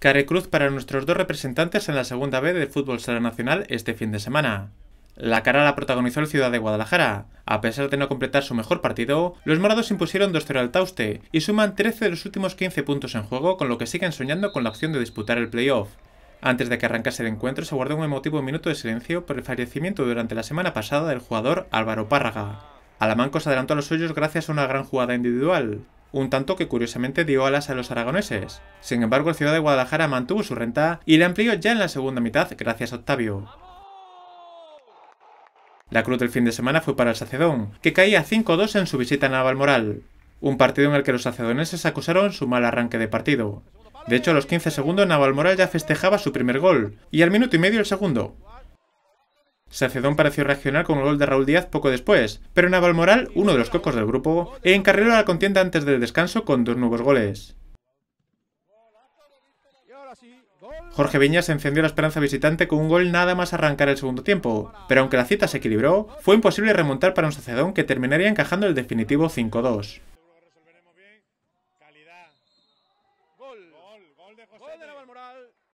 Cruz para nuestros dos representantes en la segunda B de fútbol sala nacional este fin de semana. La cara la protagonizó el Ciudad de Guadalajara. A pesar de no completar su mejor partido, los morados impusieron 2-0 al Tauste y suman 13 de los últimos 15 puntos en juego, con lo que siguen soñando con la opción de disputar el playoff. Antes de que arrancase el encuentro, se guardó un emotivo minuto de silencio por el fallecimiento durante la semana pasada del jugador Álvaro Párraga. Alamanco se adelantó a los suyos gracias a una gran jugada individual un tanto que curiosamente dio alas a los aragoneses. Sin embargo, el Ciudad de Guadalajara mantuvo su renta y la amplió ya en la segunda mitad gracias a Octavio. La cruz del fin de semana fue para el Sacedón, que caía 5-2 en su visita a Navalmoral, un partido en el que los sacedoneses acusaron su mal arranque de partido. De hecho, a los 15 segundos Navalmoral ya festejaba su primer gol, y al minuto y medio el segundo. Sacedón pareció reaccionar con el gol de Raúl Díaz poco después, pero Navalmoral, uno de los cocos del grupo, encarriló la contienda antes del descanso con dos nuevos goles. Jorge Viñas encendió la esperanza visitante con un gol nada más arrancar el segundo tiempo, pero aunque la cita se equilibró, fue imposible remontar para un Sacedón que terminaría encajando el definitivo 5-2. Gol de